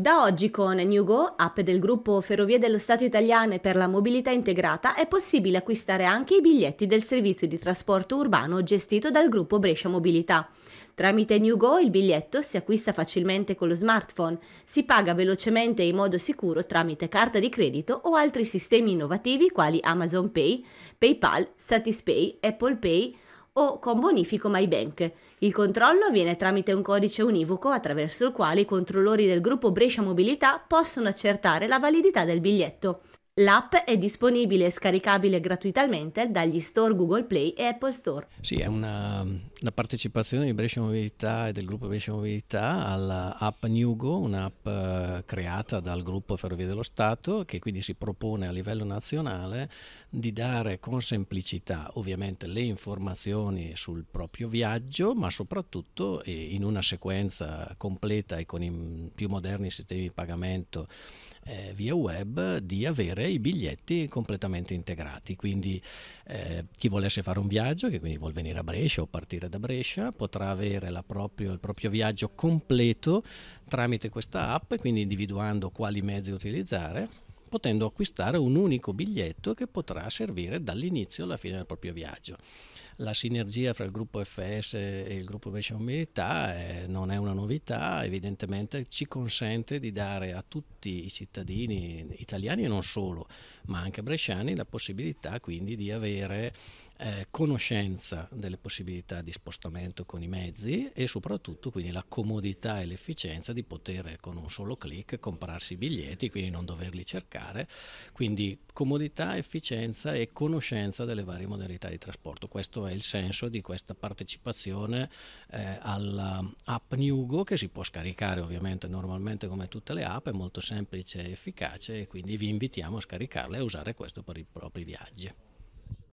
Da oggi con NewGo, app del gruppo Ferrovie dello Stato Italiane per la mobilità integrata, è possibile acquistare anche i biglietti del servizio di trasporto urbano gestito dal gruppo Brescia Mobilità. Tramite NewGo il biglietto si acquista facilmente con lo smartphone, si paga velocemente e in modo sicuro tramite carta di credito o altri sistemi innovativi quali Amazon Pay, PayPal, Satispay, Apple Pay, o con bonifico MyBank. Il controllo avviene tramite un codice univoco attraverso il quale i controllori del gruppo Brescia Mobilità possono accertare la validità del biglietto. L'app è disponibile e scaricabile gratuitamente dagli store Google Play e Apple Store. Sì, è una, una partecipazione di Brescia Mobilità e del gruppo Brescia Mobilità all'app Newgo, un'app eh, creata dal gruppo Ferrovie dello Stato che quindi si propone a livello nazionale di dare con semplicità ovviamente le informazioni sul proprio viaggio, ma soprattutto eh, in una sequenza completa e con i più moderni sistemi di pagamento eh, via web di avere i biglietti completamente integrati. Quindi eh, chi volesse fare un viaggio, che quindi vuol venire a Brescia o partire da Brescia, potrà avere proprio, il proprio viaggio completo tramite questa app, quindi individuando quali mezzi utilizzare potendo acquistare un unico biglietto che potrà servire dall'inizio alla fine del proprio viaggio. La sinergia fra il gruppo FS e il gruppo Invece Mobilità eh, non è una novità, evidentemente ci consente di dare a tutti i cittadini italiani e non solo, ma anche bresciani, la possibilità quindi di avere eh, conoscenza delle possibilità di spostamento con i mezzi e soprattutto quindi la comodità e l'efficienza di poter con un solo clic comprarsi i biglietti, quindi non doverli cercare cercare. Quindi comodità, efficienza e conoscenza delle varie modalità di trasporto. Questo è il senso di questa partecipazione eh, all'app Newgo che si può scaricare ovviamente normalmente come tutte le app, è molto semplice e efficace e quindi vi invitiamo a scaricarla e a usare questo per i propri viaggi.